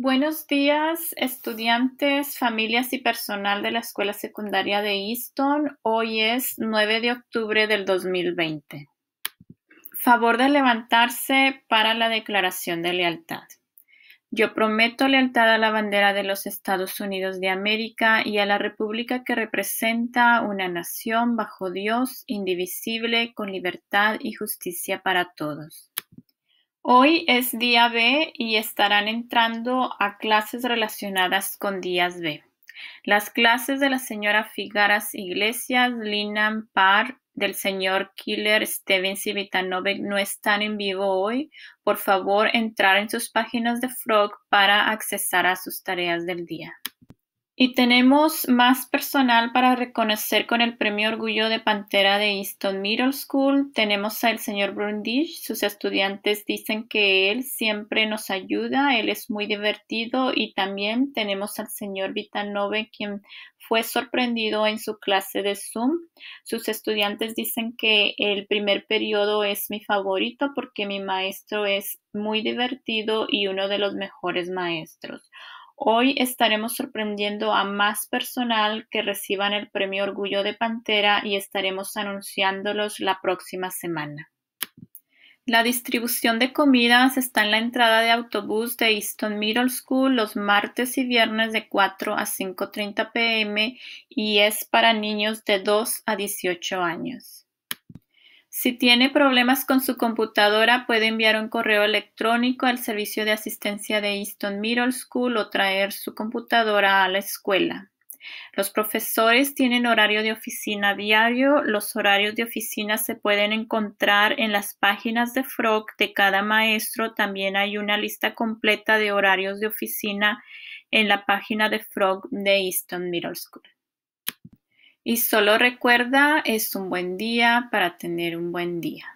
Buenos días, estudiantes, familias y personal de la Escuela Secundaria de Easton. Hoy es 9 de octubre del 2020. Favor de levantarse para la declaración de lealtad. Yo prometo lealtad a la bandera de los Estados Unidos de América y a la República que representa una nación bajo Dios, indivisible, con libertad y justicia para todos. Hoy es día B y estarán entrando a clases relacionadas con días B. Las clases de la señora Figaras Iglesias, Lina Parr, del señor Killer y Civitanovic no están en vivo hoy. Por favor, entrar en sus páginas de Frog para accesar a sus tareas del día. Y tenemos más personal para reconocer con el premio Orgullo de Pantera de Easton Middle School. Tenemos al señor Brundish. Sus estudiantes dicen que él siempre nos ayuda, él es muy divertido. Y también tenemos al señor Vitanove, quien fue sorprendido en su clase de Zoom. Sus estudiantes dicen que el primer periodo es mi favorito porque mi maestro es muy divertido y uno de los mejores maestros. Hoy estaremos sorprendiendo a más personal que reciban el premio Orgullo de Pantera y estaremos anunciándolos la próxima semana. La distribución de comidas está en la entrada de autobús de Easton Middle School los martes y viernes de 4 a 5.30 pm y es para niños de 2 a 18 años. Si tiene problemas con su computadora, puede enviar un correo electrónico al servicio de asistencia de Easton Middle School o traer su computadora a la escuela. Los profesores tienen horario de oficina diario. Los horarios de oficina se pueden encontrar en las páginas de Frog de cada maestro. También hay una lista completa de horarios de oficina en la página de Frog de Easton Middle School y solo recuerda es un buen día para tener un buen día.